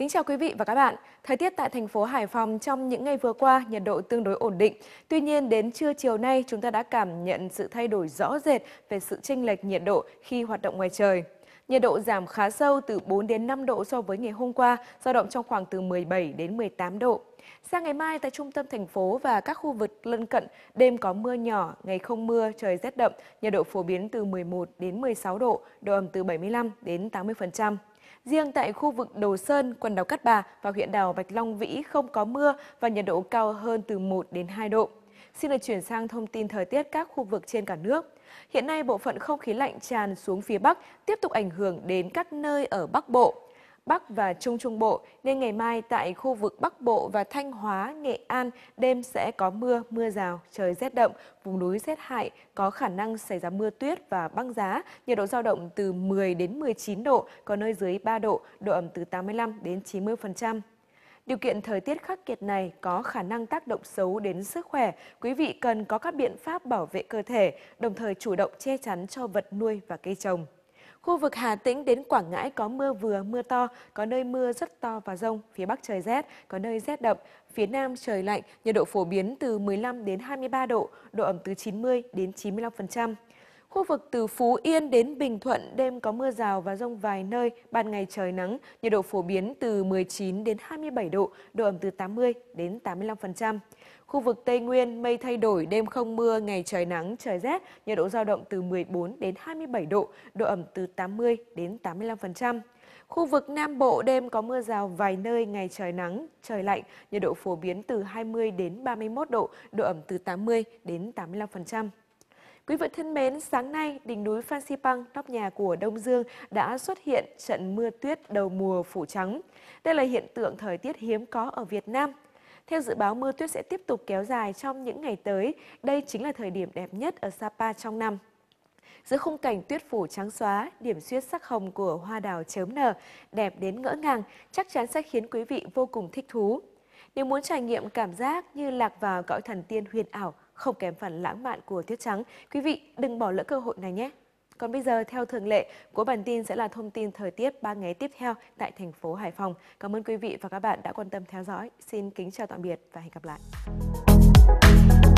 Kính chào quý vị và các bạn. Thời tiết tại thành phố Hải Phòng trong những ngày vừa qua nhiệt độ tương đối ổn định. Tuy nhiên đến trưa chiều nay chúng ta đã cảm nhận sự thay đổi rõ rệt về sự chênh lệch nhiệt độ khi hoạt động ngoài trời. Nhiệt độ giảm khá sâu từ 4 đến 5 độ so với ngày hôm qua, dao động trong khoảng từ 17 đến 18 độ. Sang ngày mai tại trung tâm thành phố và các khu vực lân cận, đêm có mưa nhỏ, ngày không mưa, trời rét đậm, nhiệt độ phổ biến từ 11 đến 16 độ, độ ẩm từ 75 đến 80%. Riêng tại khu vực Đồ Sơn, quần đảo Cát Bà và huyện đảo Bạch Long Vĩ không có mưa và nhiệt độ cao hơn từ 1 đến 2 độ. Xin được chuyển sang thông tin thời tiết các khu vực trên cả nước. Hiện nay bộ phận không khí lạnh tràn xuống phía Bắc tiếp tục ảnh hưởng đến các nơi ở Bắc Bộ. Bắc và Trung Trung Bộ, nên ngày mai tại khu vực Bắc Bộ và Thanh Hóa, Nghệ An đêm sẽ có mưa, mưa rào, trời rét đậm, vùng núi rét hại, có khả năng xảy ra mưa tuyết và băng giá, nhiệt độ giao động từ 10 đến 19 độ, có nơi dưới 3 độ, độ ẩm từ 85 đến 90%. Điều kiện thời tiết khắc nghiệt này có khả năng tác động xấu đến sức khỏe. Quý vị cần có các biện pháp bảo vệ cơ thể, đồng thời chủ động che chắn cho vật nuôi và cây trồng. Khu vực Hà Tĩnh đến Quảng Ngãi có mưa vừa, mưa to, có nơi mưa rất to và rông, phía Bắc trời rét, có nơi rét đậm, phía Nam trời lạnh, nhiệt độ phổ biến từ 15 đến 23 độ, độ ẩm từ 90 đến 95%. Khu vực từ Phú Yên đến Bình Thuận đêm có mưa rào và rông vài nơi, ban ngày trời nắng, nhiệt độ phổ biến từ 19 đến 27 độ, độ ẩm từ 80 đến 85%. Khu vực Tây Nguyên mây thay đổi, đêm không mưa, ngày trời nắng, trời rét, nhiệt độ dao động từ 14 đến 27 độ, độ ẩm từ 80 đến 85%. Khu vực Nam Bộ đêm có mưa rào vài nơi, ngày trời nắng, trời lạnh, nhiệt độ phổ biến từ 20 đến 31 độ, độ ẩm từ 80 đến 85%. Quý vị thân mến, sáng nay, đỉnh núi Phan Xipang, nóc nhà của Đông Dương đã xuất hiện trận mưa tuyết đầu mùa phủ trắng. Đây là hiện tượng thời tiết hiếm có ở Việt Nam. Theo dự báo, mưa tuyết sẽ tiếp tục kéo dài trong những ngày tới. Đây chính là thời điểm đẹp nhất ở Sapa trong năm. Giữa khung cảnh tuyết phủ trắng xóa, điểm xuyết sắc hồng của hoa đào chớm nở, đẹp đến ngỡ ngàng, chắc chắn sẽ khiến quý vị vô cùng thích thú. Nếu muốn trải nghiệm cảm giác như lạc vào cõi thần tiên huyền ảo, không kém phần lãng mạn của Tiết Trắng. Quý vị đừng bỏ lỡ cơ hội này nhé. Còn bây giờ, theo thường lệ, của bản tin sẽ là thông tin thời tiết 3 ngày tiếp theo tại thành phố Hải Phòng. Cảm ơn quý vị và các bạn đã quan tâm theo dõi. Xin kính chào tạm biệt và hẹn gặp lại.